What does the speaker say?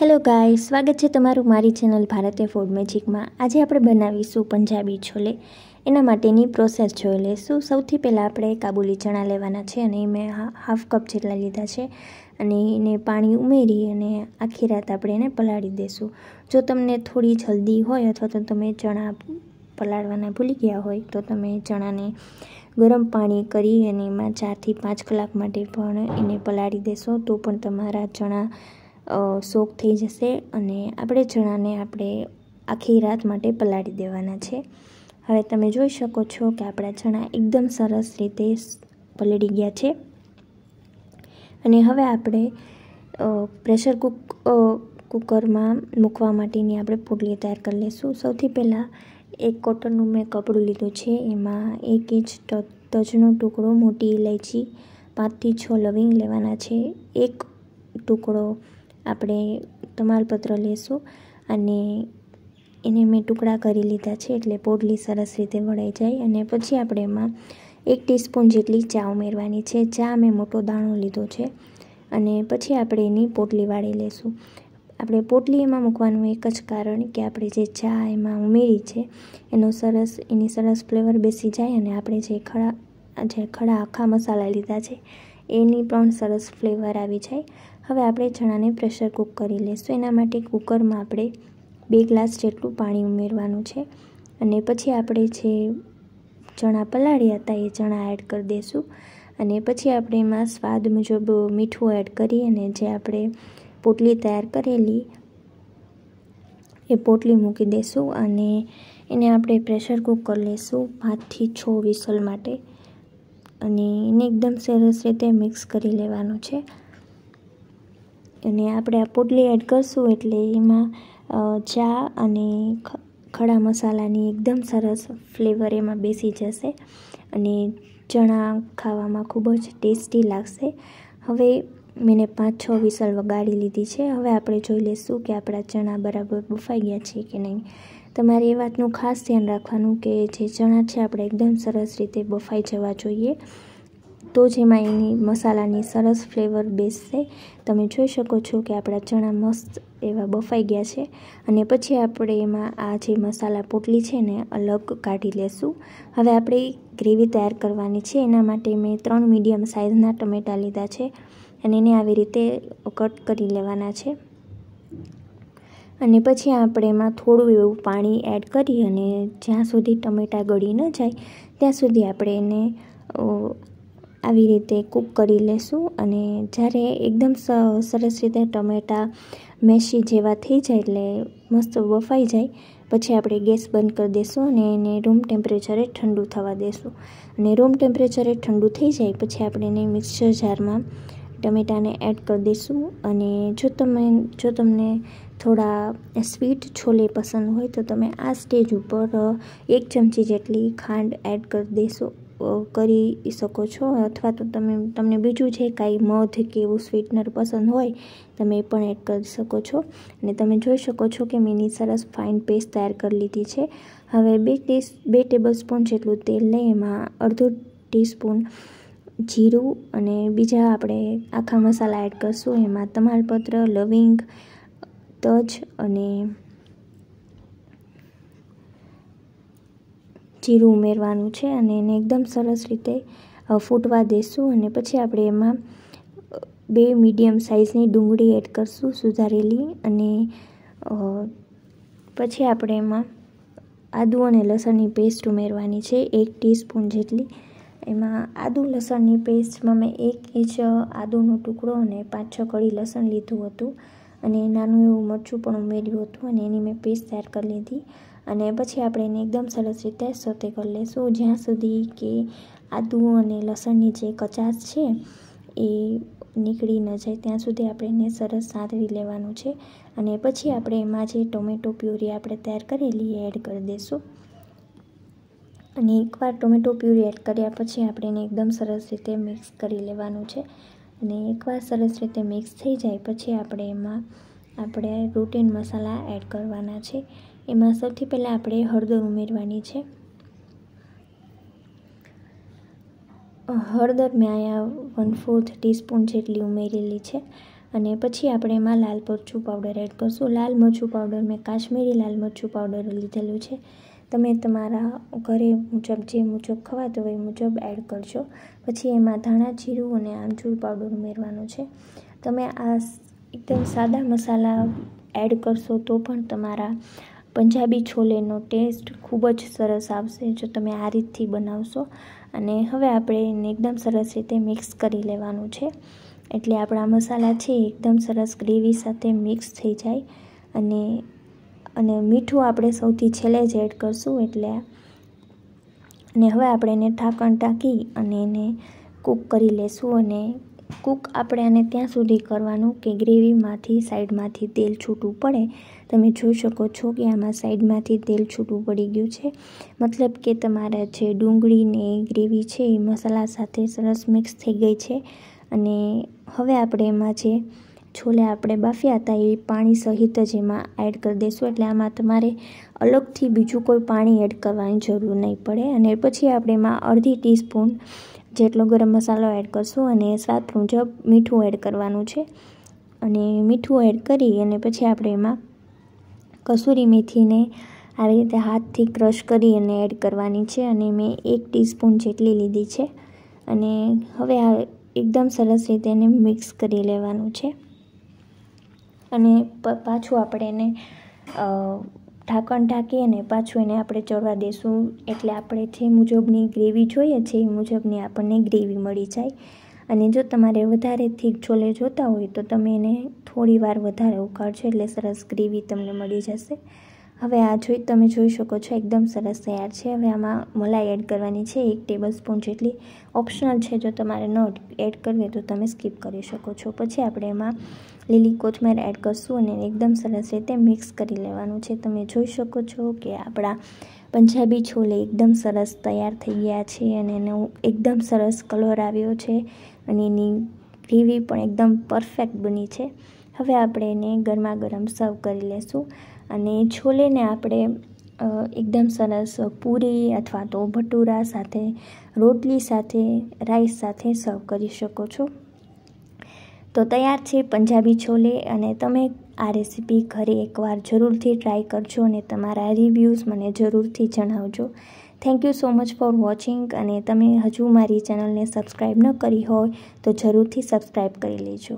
hello ગાય સ્વાગત છે તમારું મારી ચેનલ ભારતીય ફૂડ મેજિકમાં આજે આપણે બનાવીશું પંજાબી છોલે એના માટેની પ્રોસેસ જોઈ લઈશું સૌથી પહેલાં આપણે કાબુલી ચણા લેવાના છે અને મેં હાફ કપ જેટલા લીધા છે અને એને પાણી ઉમેરી અને આખી રાત આપણે એને પલાળી દઈશું જો તમને થોડી જલ્દી હોય અથવા તો તમે ચણા પલાળવાના ભૂલી ગયા હોય તો તમે ચણાને ગરમ પાણી કરી અને એમાં ચારથી પાંચ કલાક માટે પણ એને પલાળી દેશો તો પણ તમારા ચણા સોક થઈ જશે અને આપણે ચણાને આપણે આખી રાત માટે પલાળી દેવાના છે હવે તમે જોઈ શકો છો કે આપણા ચણા એકદમ સરસ રીતે પલળી ગયા છે અને હવે આપણે પ્રેશર કુક કુકરમાં મૂકવા માટેની આપણે પોટલી તૈયાર કરી લઈશું સૌથી પહેલાં એક કોટનનું મેં કપડું લીધું છે એમાં એક ઇંચ તજનો ટુકડો મોટી ઇલાયચી પાંચથી છ લવિંગ લેવાના છે એક ટુકડો આપણે તમાલપત્ર લેશું અને એને મેં ટુકડા કરી લીધા છે એટલે પોટલી સરસ રીતે વળાઈ જાય અને પછી આપણે એમાં એક ટીસ્પૂન જેટલી ચા ઉમેરવાની છે ચા મેં મોટો દાણો લીધો છે અને પછી આપણે એની પોટલી વાળી લેશું આપણે પોટલી એમાં મૂકવાનું એક જ કારણ કે આપણે જે ચા એમાં ઉમેરી છે એનો સરસ એની સરસ ફ્લેવર બેસી જાય અને આપણે જે ખડા જે ખડા આખા મસાલા લીધા છે એની પણ સરસ ફ્લેવર આવી જાય હવે આપણે ચણાને પ્રેશર કૂક કરી લઈશું એના માટે કૂકરમાં આપણે બે ગ્લાસ જેટલું પાણી ઉમેરવાનું છે અને પછી આપણે જે ચણા પલાળ્યા હતા એ ચણા એડ કરી દઈશું અને પછી આપણે એમાં સ્વાદ મુજબ મીઠું એડ કરી અને જે આપણે પોટલી તૈયાર કરેલી એ પોટલી મૂકી દઈશું અને એને આપણે પ્રેશર કૂક કરી લઈશું પાંચથી છ વિસલ માટે અને એને એકદમ સરસ રીતે મિક્સ કરી લેવાનું છે અને આપણે આ પોટલી એડ કરશું એટલે એમાં ચા અને ખડા મસાલાની એકદમ સરસ ફ્લેવર એમાં બેસી જશે અને ચણા ખાવામાં ખૂબ જ ટેસ્ટી લાગશે હવે મેને પાંચ છ વિસલ વગાડી લીધી છે હવે આપણે જોઈ લઈશું કે આપણા ચણા બરાબર બફાઈ ગયા છે કે નહીં તમારે એ વાતનું ખાસ ધ્યાન રાખવાનું કે જે ચણા છે આપણે એકદમ સરસ રીતે બફાઈ જવા જોઈએ તો જેમાં એની મસાલાની સરસ ફ્લેવર બેસશે તમે જોઈ શકો છો કે આપણા ચણા મસ્ત એવા બફાઈ ગયા છે અને પછી આપણે એમાં આ જે મસાલા પોટલી છે ને અલગ કાઢી લેશું હવે આપણે ગ્રેવી તૈયાર કરવાની છે એના માટે મેં ત્રણ મીડિયમ સાઇઝના ટમેટાં લીધા છે અને એને આવી રીતે કટ કરી લેવાના છે અને પછી આપણે એમાં થોડું એવું પાણી એડ કરી અને જ્યાં સુધી ટમેટાં ગળી ન જાય ત્યાં સુધી આપણે એને આવી રીતે કૂક કરી લઈશું અને જ્યારે એકદમ સરસ રીતે ટમેટાં મેશી જેવા થઈ જાય એટલે મસ્ત બફાઈ જાય પછી આપણે ગેસ બંધ કરી દઈશું અને એને રૂમ ટેમ્પરેચરે ઠંડુ થવા દેશું અને રૂમ ટેમ્પરેચરે ઠંડુ થઈ જાય પછી આપણે એને મિક્સર જારમાં ટમેટાને એડ કરી દઈશું અને જો તમે જો તમને થોડા સ્વીટ છોલે પસંદ હોય તો તમે આ સ્ટેજ ઉપર એક ચમચી જેટલી ખાંડ એડ કરી દેશો કરી શકો છો અથવા તો તમે તમને બીજું જે કાંઈ મધ કે એવું સ્વીટનર પસંદ હોય તમે એ પણ એડ કરી શકો છો અને તમે જોઈ શકો છો કે મેં એની સરસ ફાઇન પેસ્ટ તૈયાર કરી લીધી છે હવે બે ટીસ બે ટેબલ સ્પૂન જેટલું તેલ લઈ એમાં અડધો ટીસ્પૂન જીરું અને બીજા આપણે આખા મસાલા એડ કરશું એમાં તમાલપત્ર લવિંગ તજ અને જીરું ઉમેરવાનું છે અને એને એકદમ સરસ રીતે ફૂટવા દેશું અને પછી આપણે એમાં બે મીડિયમ સાઇઝની ડુંગળી એડ કરશું સુધારેલી અને પછી આપણે એમાં આદું અને લસણની પેસ્ટ ઉમેરવાની છે એક ટીસ્પૂન જેટલી એમાં આદું લસણની પેસ્ટમાં મેં એક ઇંચ આદુનો ટુકડો અને પાંચ છ કળી લસણ લીધું હતું અને નાનું એવું મરચું પણ ઉમેર્યું હતું અને એની મેં પેસ્ટ તૈયાર કરી લીધી અને પછી આપણે એને એકદમ સરસ રીતે સોતે કરી લઈશું જ્યાં સુધી કે આદુ અને લસણની જે કચાસ છે એ નીકળી ન જાય ત્યાં સુધી આપણે એને સરસ સાતવી લેવાનું છે અને પછી આપણે એમાં જે ટોમેટો પ્યુરી આપણે તૈયાર કરેલી એ એડ કરી દઈશું અને એકવાર ટોમેટો પ્યુરી એડ કર્યા પછી આપણે એને એકદમ સરસ રીતે મિક્સ કરી લેવાનું છે અને એકવાર સરસ રીતે મિક્સ થઈ જાય પછી આપણે એમાં આપણે રૂટીન મસાલા એડ કરવાના છે એમાં સૌથી પહેલાં આપણે હળદર ઉમેરવાની છે હળદર મેં અહીંયા વન ફોર્થ ટીસ્પૂન જેટલી ઉમેરેલી છે અને પછી આપણે એમાં લાલ મરચું પાવડર એડ કરશું લાલ મરચું પાવડર મેં કાશ્મીરી લાલ મરચું પાવડર લીધેલું છે તમે તમારા ઘરે મુજબ જે મુજબ ખવાતો હોય એ મુજબ એડ કરજો પછી એમાં ધાણા જીરું અને આમચૂર પાવડર ઉમેરવાનો છે તમે આ એકદમ સાદા મસાલા એડ કરશો તો પણ તમારા પંજાબી છોલેનો ટેસ્ટ ખૂબ જ સરસ આવશે જો તમે આ રીતથી બનાવશો અને હવે આપણે એને એકદમ સરસ રીતે મિક્સ કરી લેવાનું છે એટલે આપણા મસાલા છે એકદમ સરસ ગ્રેવી સાથે મિક્સ થઈ જાય અને અને મીઠું આપણે સૌથી છેલ્લે જ એડ કરશું એટલે અને હવે આપણે એને ઢાંકણ ટાંકી અને એને કૂક કરી લેશું અને કૂક આપણે આને ત્યાં સુધી કરવાનું કે ગ્રેવીમાંથી સાઈડમાંથી તેલ છૂટું પડે તમે જોઈ શકો છો કે આમાં સાઈડમાંથી તેલ છૂટું પડી ગયું છે મતલબ કે તમારા જે ડુંગળીને ગ્રેવી છે એ મસાલા સાથે સરસ મિક્સ થઈ ગઈ છે અને હવે આપણે એમાં જે છોલે આપણે બાફ્યા હતા એ પાણી સહિત જ એમાં એડ કરી દઈશું એટલે આમાં તમારે અલગથી બીજું કોઈ પાણી એડ કરવાની જરૂર નહીં પડે અને પછી આપણે એમાં અડધી ટીસ્પૂન જેટલો ગરમ મસાલો એડ કરશું અને સાત મુજબ મીઠું એડ કરવાનું છે અને મીઠું એડ કરી અને પછી આપણે એમાં કસૂરી મેથીને આવી રીતે હાથથી ક્રશ કરી અને એડ કરવાની છે અને મેં એક ટીસ્પૂન જેટલી લીધી છે અને હવે આ એકદમ સરસ રીતે એને મિક્સ કરી લેવાનું છે અને પાછું આપણે એને ઢાંકણ ઢાંકી અને પાછું એને આપણે ચડવા દઈશું એટલે આપણે જે મુજબની ગ્રેવી જોઈએ છે એ મુજબની આપણને ગ્રેવી મળી જાય અને જો તમારે વધારે થીક છોલે જોતા હોય તો તમે એને થોડી વાર વધારે ઉકાળજો એટલે સરસ ગ્રેવી તમને મળી જશે હવે આ જોઈ તમે જોઈ શકો છો એકદમ સરસ તૈયાર છે હવે આમાં મલાઈ એડ કરવાની છે એક ટેબલ સ્પૂન જેટલી ઓપ્શનલ છે જો તમારે ન એડ કરવી તો તમે સ્કીપ કરી શકો છો પછી આપણે એમાં લીલી કોથમીર એડ કરશું અને એકદમ સરસ રીતે મિક્સ કરી લેવાનું છે તમે જોઈ શકો છો કે આપણા પંજાબી છોલે એકદમ સરસ તૈયાર થઈ ગયા છે અને એનો એકદમ સરસ કલર આવ્યો છે અને એની ગ્રેવી પણ એકદમ પરફેક્ટ બની છે હવે આપણે એને ગરમા ગરમ સર્વ કરી લેશું અને છોલેને આપણે એકદમ સરસ પૂરી અથવા તો ભટુરા સાથે રોટલી સાથે રાઈસ સાથે સર્વ કરી શકો છો તો તૈયાર છે પંજાબી છોલે અને તમે આ રેસીપી ઘરે એકવાર જરૂરથી ટ્રાય કરજો અને તમારા રિવ્યૂઝ મને જરૂરથી જણાવજો thank you so much for watching અને તમે હજુ મારી ચેનલને સબસ્ક્રાઈબ ન કરી હોય તો જરૂરથી સબસ્ક્રાઈબ કરી લેજો